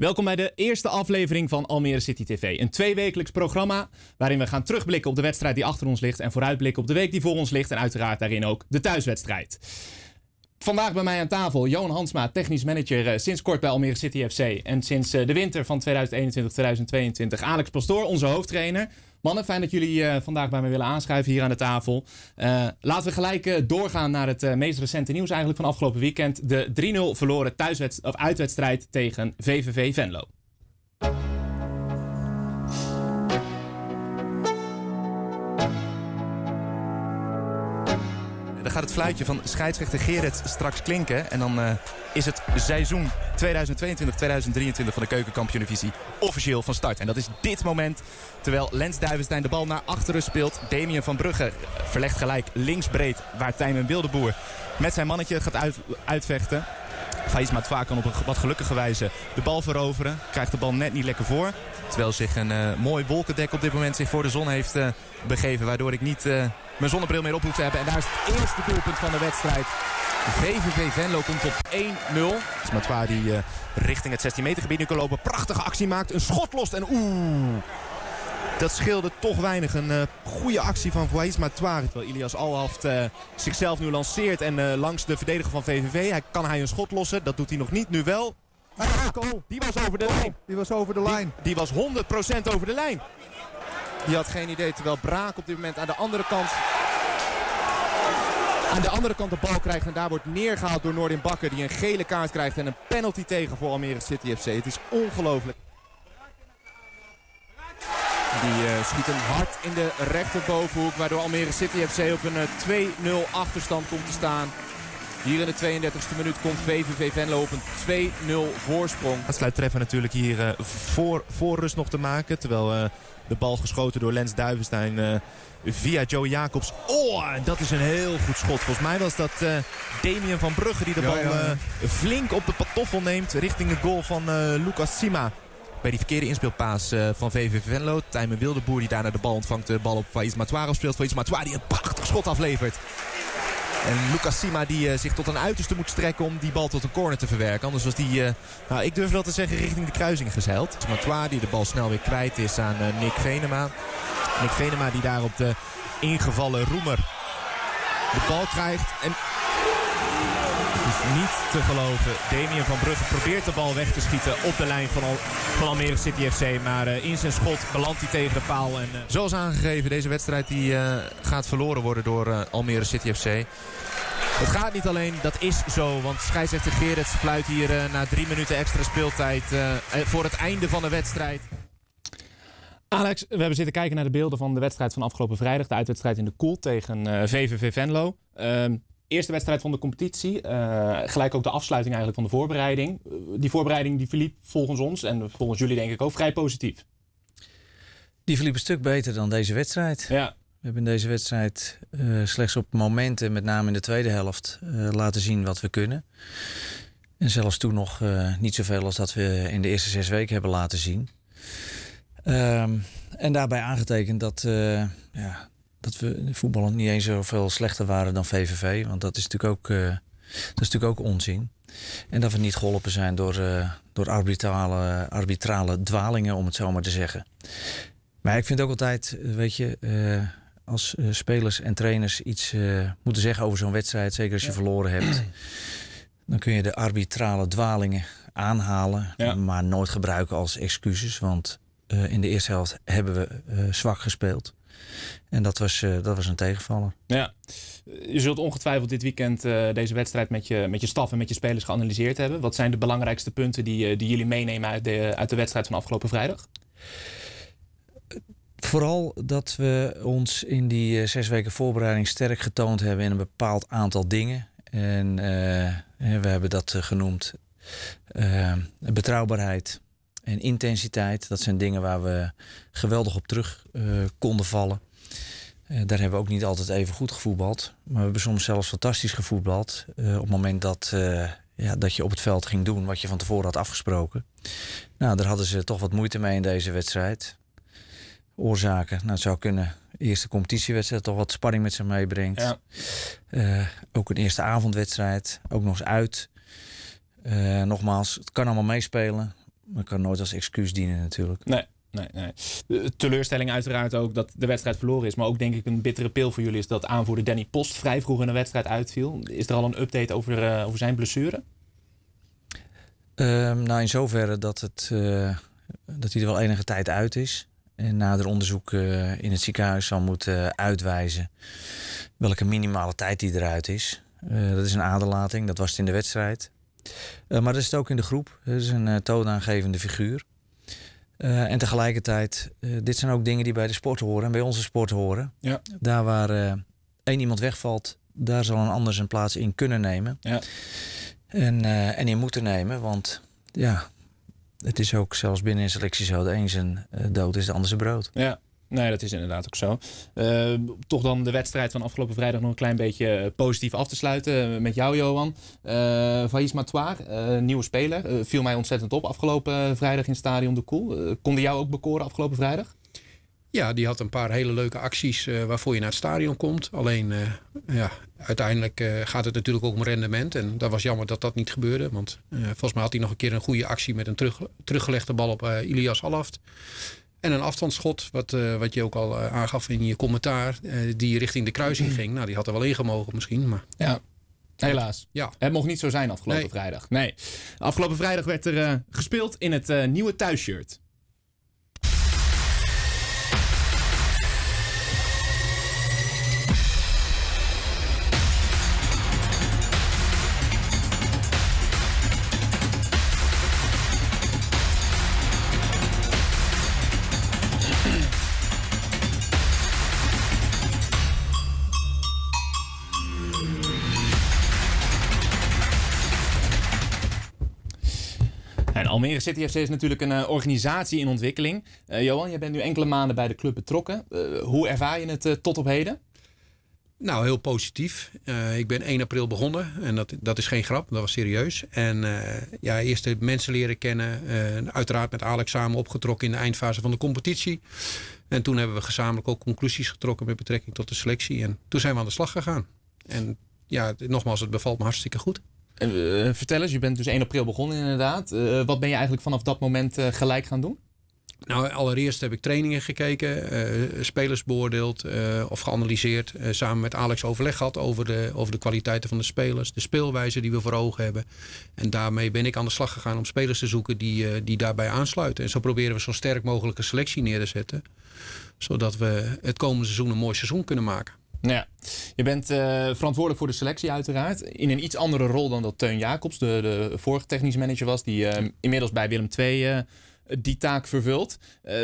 Welkom bij de eerste aflevering van Almere City TV. Een tweewekelijks programma waarin we gaan terugblikken op de wedstrijd die achter ons ligt en vooruitblikken op de week die voor ons ligt en uiteraard daarin ook de thuiswedstrijd. Vandaag bij mij aan tafel Johan Hansma, technisch manager eh, sinds kort bij Almere City FC en sinds eh, de winter van 2021-2022 Alex Pastoor, onze hoofdtrainer. Mannen, fijn dat jullie eh, vandaag bij me willen aanschuiven hier aan de tafel. Eh, laten we gelijk eh, doorgaan naar het meest recente nieuws eigenlijk van afgelopen weekend. De 3-0 verloren thuiswedst of uitwedstrijd tegen VVV Venlo. gaat het fluitje van scheidsrechter Gerrit straks klinken. En dan eh, is het seizoen 2022-2023 van de Keukenkampioenvisie officieel van start. En dat is dit moment. Terwijl Lens Duivenstein de bal naar achteren speelt. Damien van Brugge eh, verlegt gelijk linksbreed waar Tijmen Wildeboer met zijn mannetje gaat uitvechten. Faiz vaak kan op een wat gelukkige wijze de bal veroveren. Krijgt de bal net niet lekker voor. Terwijl zich een eh, mooi wolkendek op dit moment zich voor de zon heeft begeven. Waardoor ik niet mijn zonnebril meer op hoef te hebben. En daar is het eerste doelpunt van de wedstrijd. VVV Venlo komt op 1-0. Matwa die eh, richting het 16 meter gebied nu kan lopen. Prachtige actie maakt. Een schot lost en oeh. Dat scheelde toch weinig. Een eh, goede actie van Voies Matoir. Terwijl Ilias Alhaft eh, zichzelf nu lanceert. En langs de verdediger van VVV hij, kan hij een schot lossen. Dat doet hij nog niet. Nu wel. Ah, die was over de lijn. Die was over de lijn. Die, die was 100% over de lijn. Die had geen idee. Terwijl Braak op dit moment aan de andere kant... Aan de andere kant de bal krijgt en daar wordt neergehaald door Noordin Bakker. Die een gele kaart krijgt en een penalty tegen voor Almere City FC. Het is ongelooflijk. Die eh, schiet hem hard in de rechterbovenhoek. Waardoor Almere City FC op een 2-0 eh, achterstand komt te staan. Hier in de 32e minuut komt VVV Venlo op een 2-0 voorsprong. Het sluit treffen natuurlijk hier uh, voor, voor rust nog te maken. Terwijl de bal geschoten door Lens Duivenstein eh, via Joe Jacobs. Oh, en dat is een heel goed schot. Volgens mij was dat uh, Damien van Brugge die de bal eh, flink op de patoffel neemt. Richting de goal van Lucas Sima. Bij die verkeerde inspeelpaas van VV Venlo. Tijmen Wildeboer die daarna de bal ontvangt. De bal op Faiz Matoir speelt. Faiz Matoir die een prachtig schot aflevert. En Lucas Sima die eh, zich tot een uiterste moet strekken om die bal tot een corner te verwerken. Anders was die, eh, nou ik durf wel te zeggen, richting de kruising gezeild. Matois die de bal snel weer kwijt is aan eh, Nick Venema. Nick Venema die daar op de ingevallen Roemer de bal krijgt. En niet te geloven. Damien van Brussel probeert de bal weg te schieten op de lijn van, Almere City FC. Maar eh, in zijn schot belandt hij tegen de paal. En, eh, Zoals aangegeven, deze wedstrijd die, eh, gaat verloren worden door Almere City FC. Het gaat niet alleen, dat is zo. Want scheidsrechter Gerrits fluit hier na drie minuten extra speeltijd voor het einde van de wedstrijd. Alex, we hebben zitten kijken naar de beelden van de wedstrijd van afgelopen vrijdag. De uitwedstrijd in de Koel tegen VVV Venlo. Ehm, Eerste wedstrijd van de competitie. Eh, gelijk ook de afsluiting eigenlijk van de voorbereiding. Eh, die voorbereiding die verliep volgens ons en volgens jullie denk ik ook vrij positief. Die verliep een stuk beter dan deze wedstrijd. Ja. We hebben in deze wedstrijd eh, slechts op momenten, met name in de tweede helft, laten zien wat we kunnen. En zelfs toen nog niet zoveel als dat we in de eerste zes weken hebben laten zien. Ehm, en daarbij aangetekend dat, ja, dat we voetballen niet eens zoveel slechter waren dan VVV. Want dat is natuurlijk ook, uh, dat is natuurlijk ook onzin. En dat we niet geholpen zijn door, eh, door arbitrale, arbitrale dwalingen, om het zo maar te zeggen. Maar ik vind ook altijd, weet je, eh, als spelers en trainers iets moeten zeggen over zo'n wedstrijd, zeker als je verloren hebt, dan kun je de arbitrale dwalingen aanhalen, maar nooit gebruiken als excuses. Want in de eerste helft hebben we zwak gespeeld. En dat was, eh, dat was een tegenvaller. Ja, je zult ongetwijfeld dit weekend eh, deze wedstrijd met je, met je staf en met je spelers geanalyseerd hebben. Wat zijn de belangrijkste punten die, eh, die jullie meenemen uit de, uit de wedstrijd van afgelopen vrijdag? Vooral dat we ons in die zes weken voorbereiding sterk getoond hebben in een bepaald aantal dingen. En we hebben dat genoemd betrouwbaarheid, en intensiteit. Dat zijn dingen waar we geweldig op terug eh, konden vallen. Eh, daar hebben we ook niet altijd even goed gevoetbald. Maar we hebben soms zelfs fantastisch gevoetbald. Eh, op het moment dat, ja, dat je op het veld ging doen wat je van tevoren had afgesproken. Nou, daar hadden ze toch wat moeite mee in deze wedstrijd. Oorzaken, nou, het zou kunnen. Eerste competitiewedstrijd, toch wat spanning met zich meebrengt. Ja. ook een eerste avondwedstrijd, ook nog eens uit. nogmaals, het kan allemaal meespelen maar kan nooit als excuus dienen natuurlijk. Nee. Nee, nee. De teleurstelling uiteraard ook dat de wedstrijd verloren is. Maar ook denk ik een bittere pil voor jullie is dat aanvoerder Danny Post vrij vroeg in de wedstrijd uitviel. Is er al een update over, eh, over zijn blessure? Ehm, nou, in zoverre dat, het, eh, dat hij er wel enige tijd uit is. En nader onderzoek eh, in het ziekenhuis zal moeten uitwijzen welke minimale tijd die eruit is. dat is een aderlating, dat was het in de wedstrijd. Eh, maar dat is het ook in de groep. Dat is een eh, toonaangevende figuur. Eh, en tegelijkertijd, dit zijn ook dingen die bij de sport horen en bij onze sport horen. Ja. Daar waar één iemand wegvalt, daar zal een ander zijn plaats in kunnen nemen. Ja. En, en in moeten nemen, want ja, het is ook zelfs binnen een selectie zo. De een zijn dood is de ander zijn brood. Ja, Nee, dat is inderdaad ook zo. Eh, toch dan de wedstrijd van afgelopen vrijdag nog een klein beetje eh, positief af te sluiten eh, met jou, Johan. Uh, Faïs Matoir, nieuwe speler, viel mij ontzettend op afgelopen vrijdag in Stadion de Koel. Konden jou ook bekoren afgelopen vrijdag? Ja, die had een paar hele leuke acties waarvoor je naar het stadion komt. Alleen, ja, uiteindelijk gaat het natuurlijk ook om rendement. En dat was jammer dat dat niet gebeurde. Want volgens mij had hij nog een keer een goede actie met een terug, teruggelegde bal op Ilias Alaft. En een afstandsschot, wat, eh, wat je ook al eh, aangaf in je commentaar, eh, die richting de kruising mm. ging. Nou, die had er wel in gemogen misschien. Maar... Ja, helaas. Ja. Het mocht niet zo zijn afgelopen vrijdag. Nee. Afgelopen vrijdag werd er gespeeld in het nieuwe thuisshirt. Almere City FC is natuurlijk een eh, organisatie in ontwikkeling. Eh, Johan, jij bent nu enkele maanden bij de club betrokken. Eh, hoe ervaar je het tot op heden? Nou, heel positief. ik ben 1 april begonnen en dat, dat is geen grap, dat was serieus. En ja, eerst mensen leren kennen. uiteraard met Alex samen opgetrokken in de eindfase van de competitie. En toen hebben we gezamenlijk ook conclusies getrokken met betrekking tot de selectie. En toen zijn we aan de slag gegaan. En ja, nogmaals, het bevalt me hartstikke goed. Eh, eh, vertel eens, je bent dus 1 april begonnen inderdaad. Eh, wat ben je eigenlijk vanaf dat moment gelijk gaan doen? Nou, allereerst heb ik trainingen gekeken, spelers beoordeeld of geanalyseerd. samen met Alex overleg gehad over de, over de kwaliteiten van de spelers, de speelwijze die we voor ogen hebben. En daarmee ben ik aan de slag gegaan om spelers te zoeken die, die daarbij aansluiten. En zo proberen we zo sterk mogelijke selectie neer te zetten, zodat we het komende seizoen een mooi seizoen kunnen maken. Nou ja, je bent eh, verantwoordelijk voor de selectie uiteraard. In een iets andere rol dan dat Teun Jacobs, de, de vorige technisch manager was. Die eh, inmiddels bij Willem II die taak vervult. Eh,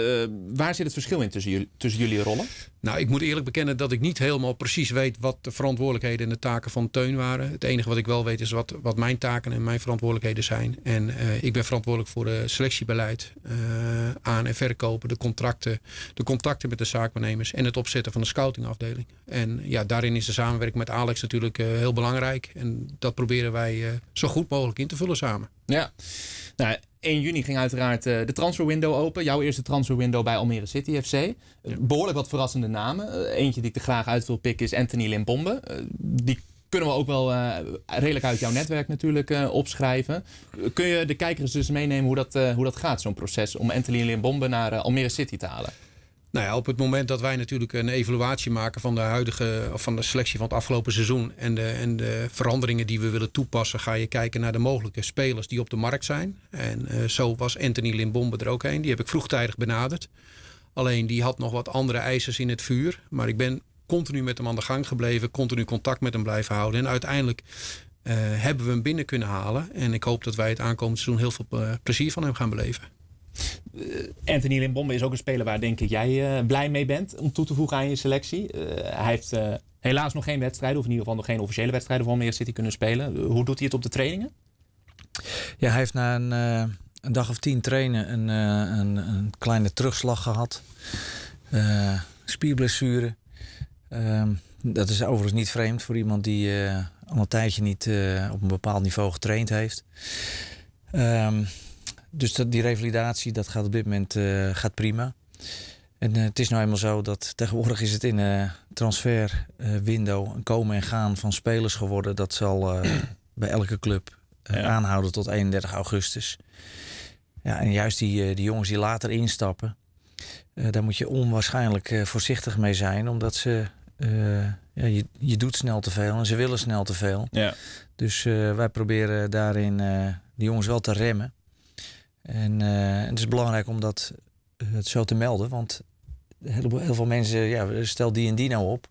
waar zit het verschil in tussen jullie, tussen jullie rollen? Nou, ik moet eerlijk bekennen dat ik niet helemaal precies weet wat de verantwoordelijkheden en de taken van Teun waren. Het enige wat ik wel weet is wat, wat mijn taken en mijn verantwoordelijkheden zijn. En eh, ik ben verantwoordelijk voor het selectiebeleid, eh, aan- en verkopen, de contracten, de contacten met de zaakbenemers en het opzetten van de scoutingafdeling. En ja, daarin is de samenwerking met Alex natuurlijk heel belangrijk. En dat proberen wij zo goed mogelijk in te vullen samen. Ja. Nou, 1 juni ging uiteraard eh, de transferwindow open. Jouw eerste transferwindow bij Almere City FC. Eh, behoorlijk wat verrassende namen. Eh, eentje die ik er graag uit wil pikken is Anthony Limbombe. die kunnen we ook wel redelijk uit jouw netwerk natuurlijk opschrijven. Kun je de kijkers dus meenemen hoe dat, hoe dat gaat, zo'n proces om Anthony Limbombe naar Almere City te halen? Nou op het moment dat wij natuurlijk een evaluatie maken van de huidige of van de selectie van het afgelopen seizoen en de, en de veranderingen die we willen toepassen, ga je kijken naar de mogelijke spelers die op de markt zijn. En eh, zo was Anthony Limbombe er ook een. Die heb ik vroegtijdig benaderd. Alleen die had nog wat andere eisers in het vuur. Maar ik ben continu met hem aan de gang gebleven, continu contact met hem blijven houden. En uiteindelijk eh, hebben we hem binnen kunnen halen. En ik hoop dat wij het aankomend seizoen heel veel eh, plezier van hem gaan beleven. Eh, Anthony Limbombe is ook een speler waar denk ik jij eh, blij mee bent om toe te voegen aan je selectie. Eh, hij heeft helaas nog geen wedstrijden, of in ieder geval nog geen officiële wedstrijden voor meer City kunnen spelen. hoe doet hij het op de trainingen? Ja, hij heeft na een, een dag of tien trainen een, een, een kleine terugslag gehad. spierblessure. Ehm, dat is overigens niet vreemd voor iemand die al een tijdje niet op een bepaald niveau getraind heeft. Um, dus dat, die revalidatie dat gaat op dit moment eh, gaat prima. En eh, het is nou eenmaal zo dat tegenwoordig is het in een eh, transferwindow een komen en gaan van spelers geworden. Dat zal bij elke club aanhouden tot 31 augustus. Ja, en juist die, die jongens die later instappen, daar moet je onwaarschijnlijk voorzichtig mee zijn. Omdat ze ja, je, je doet snel te veel en ze willen snel te veel. Ja. Dus wij proberen daarin uh, die jongens wel te remmen. Eh, en het is belangrijk om dat eh, het zo te melden, want heel, heel veel mensen, ja, stel die en die nou op.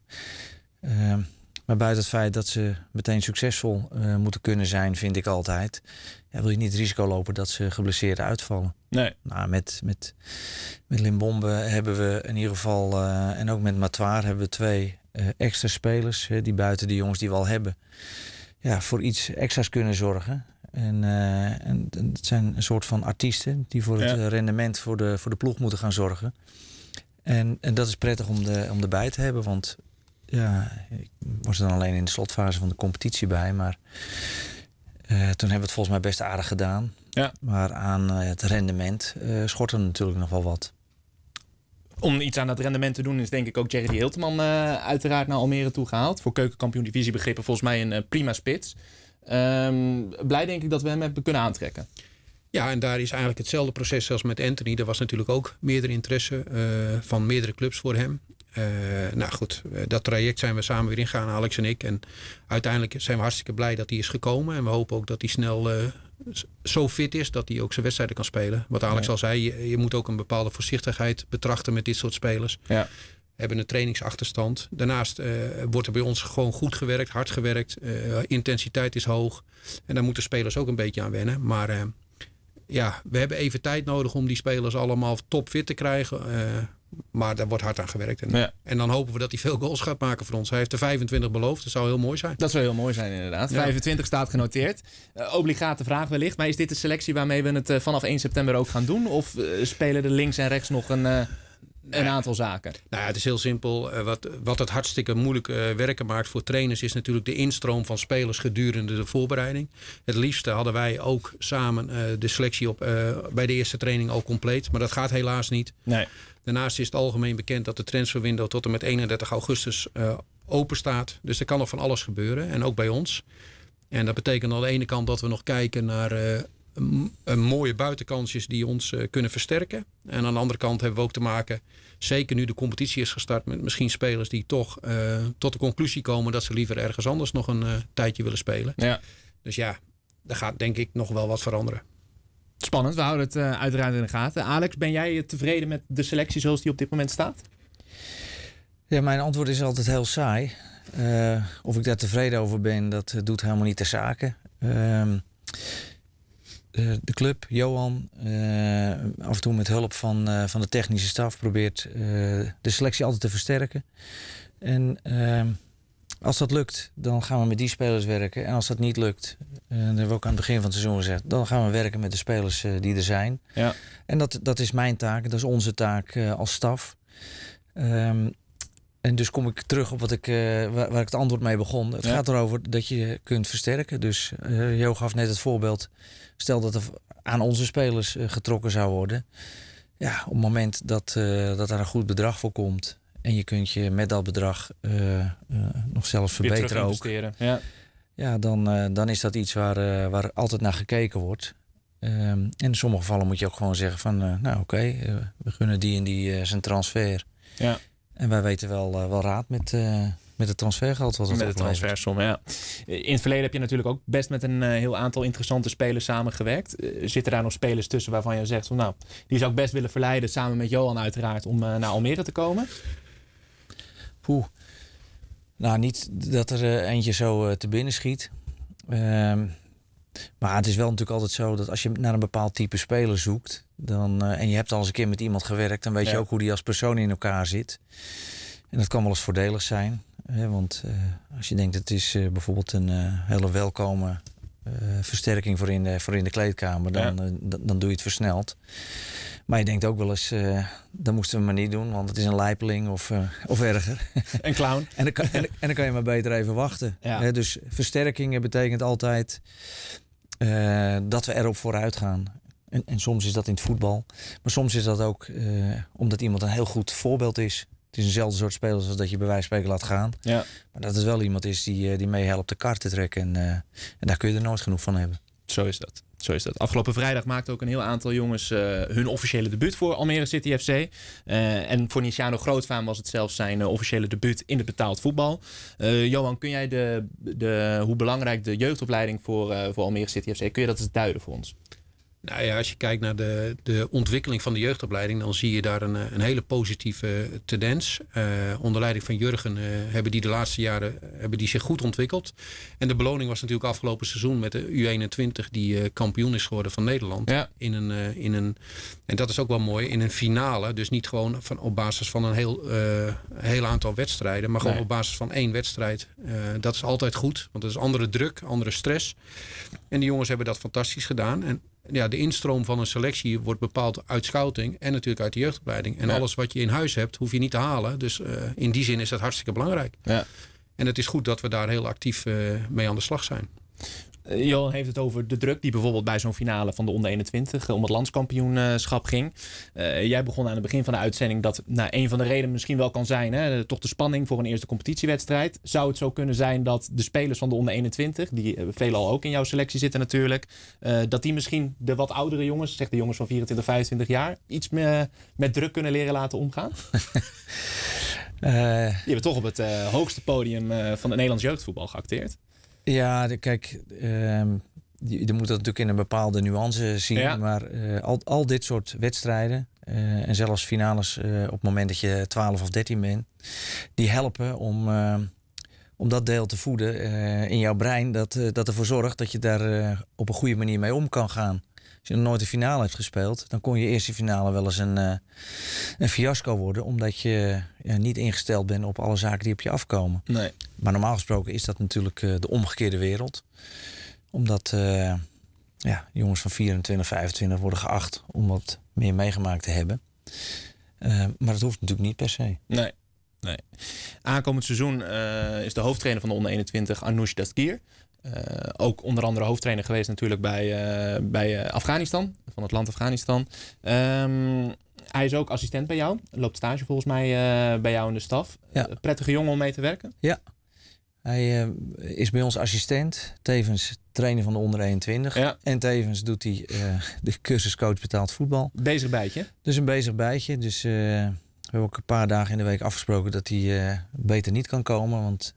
Ehm, maar buiten het feit dat ze meteen succesvol eh, moeten kunnen zijn, vind ik altijd. Ja, wil je niet het risico lopen dat ze geblesseerd uitvallen? Nee. Nou, met, met, met Limbombe hebben we in ieder geval, en ook met Matoir hebben we twee extra spelers. die buiten de jongens die we al hebben, ja, voor iets extra's kunnen zorgen. En, uh, en, het zijn een soort van artiesten die voor het eh, rendement voor de, voor de ploeg moeten gaan zorgen. En, en dat is prettig om, de, om erbij te hebben, want ja, ik was dan alleen in de slotfase van de competitie bij. Maar eh, toen hebben we het volgens mij best aardig gedaan. Ja. Maar aan het rendement schort er natuurlijk nog wel wat. Om iets aan dat rendement te doen is denk ik ook Jerry Hilteman uiteraard naar Almere toe gehaald. Voor keukenkampioen divisie begrippen volgens mij een prima spits. Ehm, blij denk ik dat we hem hebben kunnen aantrekken. Ja, en daar is eigenlijk hetzelfde proces als met Anthony. Er was natuurlijk ook meerdere interesse eh, van meerdere clubs voor hem. Eh, nou goed, eh, dat traject zijn we samen weer ingegaan, Alex en ik. En uiteindelijk zijn we hartstikke blij dat hij is gekomen. En we hopen ook dat hij snel zo fit is dat hij ook zijn wedstrijden kan spelen. Wat Alex al zei, je, je, moet ook een bepaalde voorzichtigheid betrachten met dit soort spelers. Ja hebben een trainingsachterstand. Daarnaast eh, wordt er bij ons gewoon goed gewerkt, hard gewerkt. Eh, intensiteit is hoog. En daar moeten spelers ook een beetje aan wennen. Maar eh, ja, we hebben even tijd nodig om die spelers allemaal topfit te krijgen. maar daar wordt hard aan gewerkt. En, en, dan hopen we dat hij veel goals gaat maken voor ons. Hij heeft er 25 beloofd. Dat zou heel mooi zijn. Dat zou heel mooi zijn, inderdaad. 25 staat genoteerd. obligate vraag wellicht. Maar is dit de selectie waarmee we het vanaf 1 september ook gaan doen? Of spelen er links en rechts nog een een aantal zaken? Nou het is heel simpel. Eh, wat, wat het hartstikke moeilijk eh, werken maakt voor trainers is natuurlijk de instroom van spelers gedurende de voorbereiding. Het liefste hadden wij ook samen eh, de selectie op, bij de eerste training al compleet. Maar dat gaat helaas niet. Nee. Daarnaast is het algemeen bekend dat de transferwindow tot en met 31 augustus open staat. Dus er kan nog van alles gebeuren. En ook bij ons. En dat betekent aan de ene kant dat we nog kijken naar mooie buitenkansjes die ons eh, kunnen versterken. En aan de andere kant hebben we ook te maken, zeker nu de competitie is gestart, met misschien spelers die toch eh, tot de conclusie komen dat ze liever ergens anders nog een eh, tijdje willen spelen. Ja. Dus ja, daar gaat denk ik nog wel wat veranderen. Spannend, we houden het uiteraard in de gaten. Alex, ben jij tevreden met de selectie zoals die op dit moment staat? Ja, mijn antwoord is altijd heel saai. of ik daar tevreden over ben, dat doet helemaal niet de zaken ehm, eh, de club, Johan, eh, af en toe met hulp van, eh, van de technische staf, probeert de selectie altijd te versterken. En als dat lukt, dan gaan we met die spelers werken. En als dat niet lukt, en dat hebben we ook aan het begin van het seizoen gezegd, dan gaan we werken met de spelers die er zijn. Ja. En dat, dat is mijn taak, dat is onze taak als staf. Ehm, en dus kom ik terug op wat ik, eh, waar, ik het antwoord mee begon. Het gaat erover dat je kunt versterken. Dus eh, Jo gaf net het voorbeeld. Stel dat er aan onze spelers eh, getrokken zou worden. Ja, op het moment dat, dat daar een goed bedrag voor komt. En je kunt je met dat bedrag nog zelfs verbeteren ook. Ja, ja dan, dan is dat iets waar, waar altijd naar gekeken wordt. Ehm, en in sommige gevallen moet je ook gewoon zeggen van... nou oké, we gunnen die en die zijn transfer. Ja. En wij weten wel, eh, wel raad met, eh, met het transfergeld wat het Met de transfersom, ja. In het verleden heb je natuurlijk ook best met een eh, heel aantal interessante spelers samengewerkt. Uh, zitten daar nog spelers tussen waarvan je zegt, van, nou, die zou ik best willen verleiden, samen met Johan uiteraard, om naar Almere te komen? Poeh. Nou, niet dat er eentje zo te binnen schiet. Ehm maar het is wel natuurlijk altijd zo dat als je naar een bepaald type speler zoekt, dan, eh, en je hebt al eens een keer met iemand gewerkt, dan weet je ook hoe die als persoon in elkaar zit. En dat kan wel eens voordelig zijn. Hè? Want eh, als je denkt, het is eh, bijvoorbeeld een hele welkome versterking voor in de, voor in de kleedkamer, dan, dan doe je het versneld. Maar je denkt ook wel eens, dat moesten we maar niet doen, want het is een lijpeling of, of erger. Een clown. en, dan kan, en, dan kan, je maar beter even wachten. dus versterkingen betekent altijd eh, dat we erop vooruit gaan. En, en, soms is dat in het voetbal. Maar soms is dat ook eh, omdat iemand een heel goed voorbeeld is. Het is eenzelfde soort spelers als dat je bij wijze van spreken laat gaan. Ja. Maar dat het wel iemand is die, eh, die meehelpt de kar te trekken. En, en daar kun je er nooit genoeg van hebben. Zo is dat. Zo is dat. Afgelopen vrijdag maakten ook een heel aantal jongens eh, hun officiële debuut voor Almere City FC. Eh, en voor Niciano Grootvaan was het zelfs zijn eh, officiële debuut in het betaald voetbal. Johan, kun jij de, de, hoe belangrijk de jeugdopleiding voor, voor Almere City FC, kun je dat eens duiden voor ons? Nou ja, als je kijkt naar de, de ontwikkeling van de jeugdopleiding, dan zie je daar een, eh, een hele positieve tendens. Eh, onder leiding van Jurgen eh, hebben die de laatste jaren hebben die zich goed ontwikkeld. En de beloning was natuurlijk afgelopen seizoen met de U21 die kampioen is geworden van Nederland. In een, in een, en dat is ook wel mooi, in een finale. Dus niet gewoon van, op basis van een heel, heel aantal wedstrijden, maar gewoon op basis van één wedstrijd. dat is altijd goed, want dat is andere druk, andere stress. En die jongens hebben dat fantastisch gedaan. En ja, de instroom van een selectie wordt bepaald uit scouting en natuurlijk uit de jeugdopleiding. En alles wat je in huis hebt, hoef je niet te halen. Dus eh, in die zin is dat hartstikke belangrijk. Ja. En het is goed dat we daar heel actief eh, mee aan de slag zijn. Eh, Johan heeft het over de druk die bijvoorbeeld bij zo'n finale van de onder 21 eh, om het landskampioenschap ging. Eh, jij begon aan het begin van de uitzending dat nou, een van de redenen misschien wel kan zijn, hè, toch de spanning voor een eerste competitiewedstrijd. Zou het zo kunnen zijn dat de spelers van de onder 21, die veelal ook in jouw selectie zitten natuurlijk, dat die misschien de wat oudere jongens, zeg de jongens van 24, 25 jaar, iets meer met druk kunnen leren laten omgaan? uh... Je bent toch op het hoogste podium van het Nederlands jeugdvoetbal geacteerd. Ja, kijk, um, je, moet dat natuurlijk in een bepaalde nuance zien. Maar eh, al, al dit soort wedstrijden, eh, en zelfs finales eh, op het moment dat je 12 of 13 bent, die helpen om, om dat deel te voeden in jouw brein, dat, dat ervoor zorgt dat je daar op een goede manier mee om kan gaan als je nog nooit de finale hebt gespeeld, dan kon je eerste finale wel eens een, eh, een fiasco worden. Omdat je niet ingesteld bent op alle zaken die op je afkomen. Nee. Maar normaal gesproken is dat natuurlijk eh, de omgekeerde wereld. Omdat eh, ja, jongens van 24, 25 worden geacht om wat meer meegemaakt te hebben. maar dat hoeft natuurlijk niet per se. Nee. Nee. Aankomend seizoen is de hoofdtrainer van de onder 21 Anoush Daskier. Eh, ook onder andere hoofdtrainer geweest natuurlijk bij, eh, bij eh, Afghanistan, van het land Afghanistan. Ehm, hij is ook assistent bij jou, loopt stage volgens mij bij jou in de staf. Ja. prettige jongen om mee te werken. Ja, hij is bij ons assistent, tevens trainer van de onder 21. Ja. En tevens doet hij uh, de cursuscoach betaald voetbal. Bezig bijtje? Dus een bezig bijtje. Dus we hebben ook een paar dagen in de week afgesproken dat hij beter niet kan komen. Want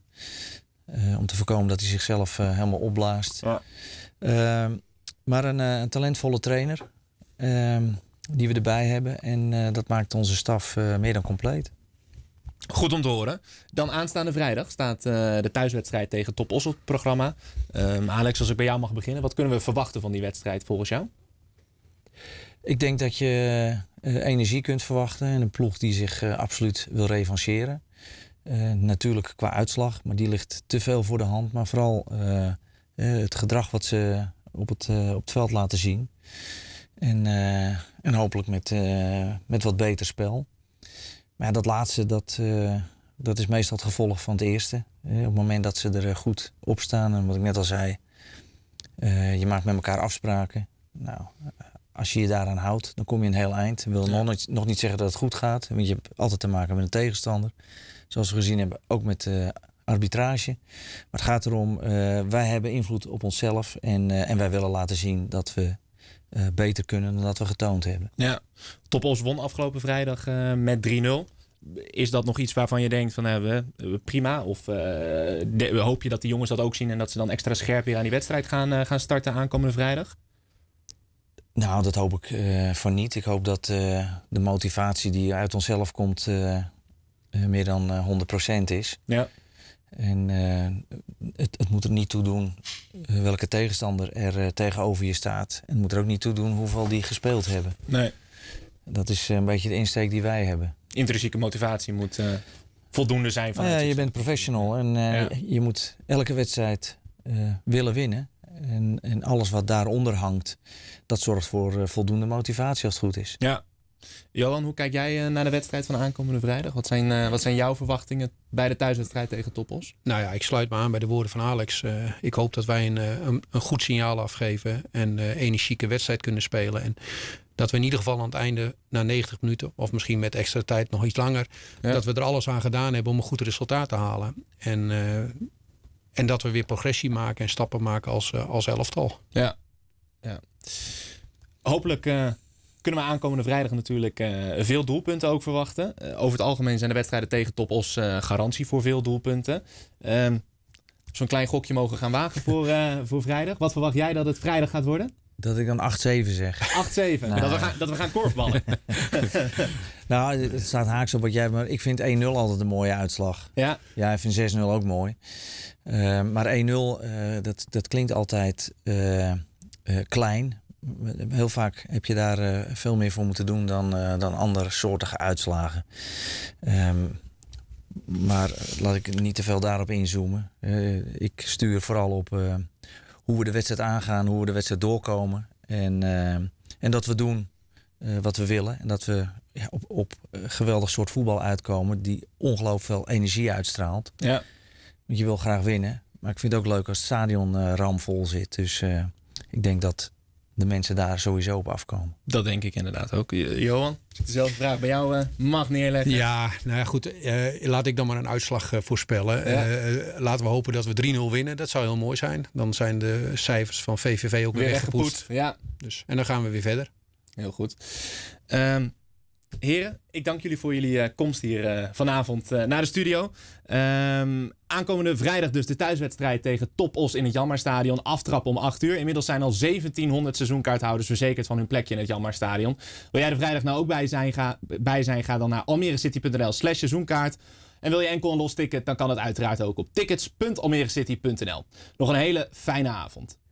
eh, om te voorkomen dat hij zichzelf eh, helemaal opblaast. Ja. Ehm, maar een, eh, een, talentvolle trainer ehm, die we erbij hebben. En dat maakt onze staf meer dan compleet. Goed om te horen. Dan aanstaande vrijdag staat de thuiswedstrijd tegen Top Os op het programma. Ehm, Alex, als ik bij jou mag beginnen, wat kunnen we verwachten van die wedstrijd volgens jou? Ik denk dat je energie kunt verwachten en een ploeg die zich absoluut wil revancheren. Eh, natuurlijk qua uitslag, maar die ligt te veel voor de hand. Maar vooral eh, eh, het gedrag wat ze op het, op het veld laten zien. En, en hopelijk met, met wat beter spel. Maar dat laatste, dat, dat is meestal het gevolg van het eerste. op het moment dat ze er goed op staan, en wat ik net al zei, je maakt met elkaar afspraken. Nou, als je je daaraan houdt, dan kom je een heel eind. Ik wil nog niet zeggen dat het goed gaat, want je hebt altijd te maken met een tegenstander. Zoals we gezien hebben, ook met uh, arbitrage. Maar het gaat erom, eh, wij hebben invloed op onszelf. En, eh, en wij willen laten zien dat we beter kunnen dan dat we getoond hebben. Ja, Topos won afgelopen vrijdag met 3-0. Is dat nog iets waarvan je denkt van hebben nou, prima? Of hoop je dat de jongens dat ook zien en dat ze dan extra scherp weer aan die wedstrijd gaan, gaan starten aankomende vrijdag? Nou, dat hoop ik van niet. Ik hoop dat de motivatie die uit onszelf komt, eh, meer dan 100% eh, is. Ja. En eh, het, het, moet er niet toe doen welke tegenstander er tegenover je staat. En het moet er ook niet toe doen hoeveel die gespeeld hebben. Nee. Dat is een beetje de insteek die wij hebben. Intrinsieke motivatie moet voldoende zijn nou Ja, je bent professional en je moet elke wedstrijd willen winnen. En, en alles wat daaronder hangt, dat zorgt voor voldoende motivatie als het goed is. Ja, Johan, hoe kijk jij eh, naar de wedstrijd van aankomende vrijdag? Wat zijn, eh, wat zijn jouw verwachtingen bij de thuiswedstrijd tegen Toppos? Nou ja, ik sluit me aan bij de woorden van Alex. Eh, ik hoop dat wij een, een, een, goed signaal afgeven en uh, energieke wedstrijd kunnen spelen. En dat we in ieder geval aan het einde, na 90 minuten of misschien met extra tijd nog iets langer, dat we er alles aan gedaan hebben om een goed resultaat te halen. En, en dat we weer progressie maken en stappen maken als, als elftal. Ja, ja. hopelijk kunnen we aankomende vrijdag natuurlijk eh, veel doelpunten ook verwachten. Eh, over het algemeen zijn de wedstrijden tegen Top Os eh, garantie voor veel doelpunten. Um, Zo'n klein gokje mogen gaan wagen voor, voor vrijdag. Wat verwacht jij dat het vrijdag gaat worden? Dat ik dan 8-7 zeg. 8-7. Nou. Dat, we gaan, dat we gaan korfballen. nou, het staat haaks op wat jij... Maar ik vind 1-0 altijd een mooie uitslag. Ja. Ja, ik vind 6-0 ook mooi. Ehm, maar 1-0, dat, dat klinkt altijd klein heel vaak heb je daar eh, veel meer voor moeten doen dan, uh, dan andere soortige uitslagen. Ehm, maar laat ik niet te veel daarop inzoomen. Eh, ik stuur vooral op hoe we de wedstrijd aangaan, hoe we de wedstrijd doorkomen. En, en dat we doen wat we willen. En dat we ja, op, op een geweldig soort voetbal uitkomen die ongelooflijk veel energie uitstraalt. Ja. Want je wil graag winnen. Maar ik vind het ook leuk als het stadion ramvol zit. Dus ik denk dat de mensen daar sowieso op afkomen. Dat denk ik inderdaad ook. Johan, dezelfde vraag bij jou eh, mag neerleggen. Ja, nou ja, goed. Eh, laat ik dan maar een uitslag eh, voorspellen. laten we hopen dat we 3-0 winnen. Dat zou heel mooi zijn. Dan zijn de cijfers van VVV ook weer, weer weggepoetst. Ja. Dus, en dan gaan we weer verder. Heel goed. Ehm, Heren, ik dank jullie voor jullie eh, komst hier eh, vanavond eh, naar de studio. Ehm, aankomende vrijdag dus de thuiswedstrijd tegen Top Os in het Janmaarstadion. Aftrap om 8 uur. Inmiddels zijn al 1700 seizoenkaarthouders verzekerd van hun plekje in het Janmaarstadion. Wil jij er vrijdag nou ook bij zijn, ga, bij zijn, ga dan naar almerecity.nl slash seizoenkaart. En wil je enkel een los ticket, dan kan dat uiteraard ook op tickets.almerecity.nl. Nog een hele fijne avond.